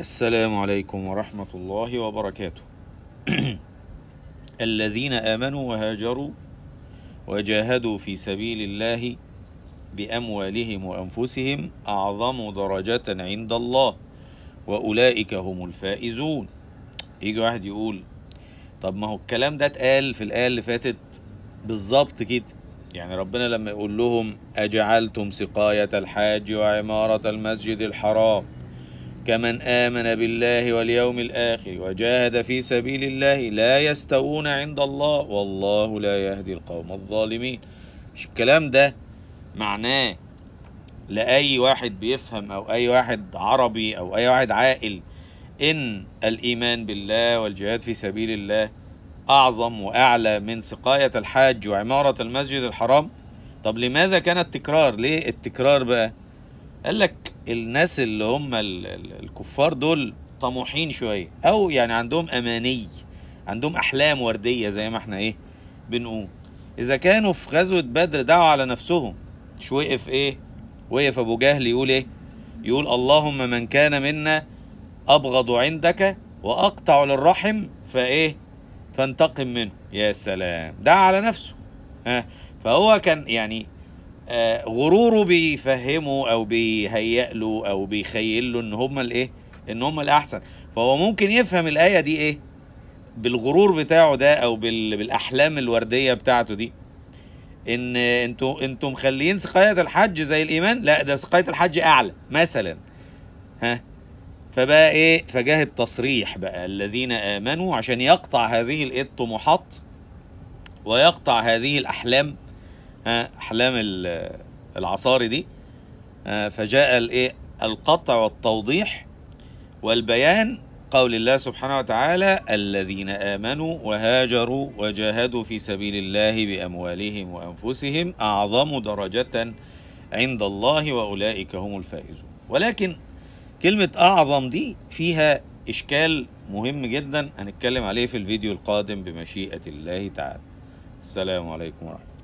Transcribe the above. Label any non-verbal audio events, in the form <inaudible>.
السلام عليكم ورحمة الله وبركاته. <clears throat> الذين آمنوا وهاجروا وجاهدوا في سبيل الله بأموالهم وأنفسهم أعظم درجة عند الله وأولئك هم الفائزون. يجي واحد يقول طب ما هو الكلام ده اتقال في الآية اللي فاتت بالظبط كده. يعني ربنا لما يقول لهم أجعلتم سقاية الحاج وعمارة المسجد الحرام كمن آمن بالله واليوم الآخر وجاهد في سبيل الله لا يستوون عند الله والله لا يهدي القوم الظالمين مش الكلام ده معناه لأي واحد بيفهم أو أي واحد عربي أو أي واحد عاقل إن الإيمان بالله والجهاد في سبيل الله أعظم وأعلى من سقاية الحاج وعمارة المسجد الحرام طب لماذا كان التكرار ليه التكرار بقى قال لك الناس اللي هم الكفار دول طموحين شويه او يعني عندهم اماني عندهم احلام ورديه زي ما احنا ايه بنقول اذا كانوا في غزوه بدر دعوا على نفسهم مش وقف ايه وقف ابو جهل يقول ايه يقول اللهم من كان منا ابغض عندك واقطع للرحم فايه فانتقم منه يا سلام دعا على نفسه ها فهو كان يعني آه، غروره بيفهمه او بيهيئ له او بيخيل له ان هم الايه ان هم الاحسن فهو ممكن يفهم الايه دي ايه بالغرور بتاعه ده او بالاحلام الورديه بتاعته دي ان انتوا انتوا مخليين سقايه الحج زي الايمان لا ده سقايه الحج اعلى مثلا ها فبقى ايه فجاه التصريح بقى الذين امنوا عشان يقطع هذه الطموحات ويقطع هذه الاحلام احلام العصاري دي فجاء الايه القطع والتوضيح والبيان قول الله سبحانه وتعالى الذين امنوا وهاجروا وجاهدوا في سبيل الله باموالهم وانفسهم اعظم درجه عند الله واولئك هم الفائزون ولكن كلمه اعظم دي فيها اشكال مهم جدا هنتكلم عليه في الفيديو القادم بمشيئه الله تعالى السلام عليكم ورحمه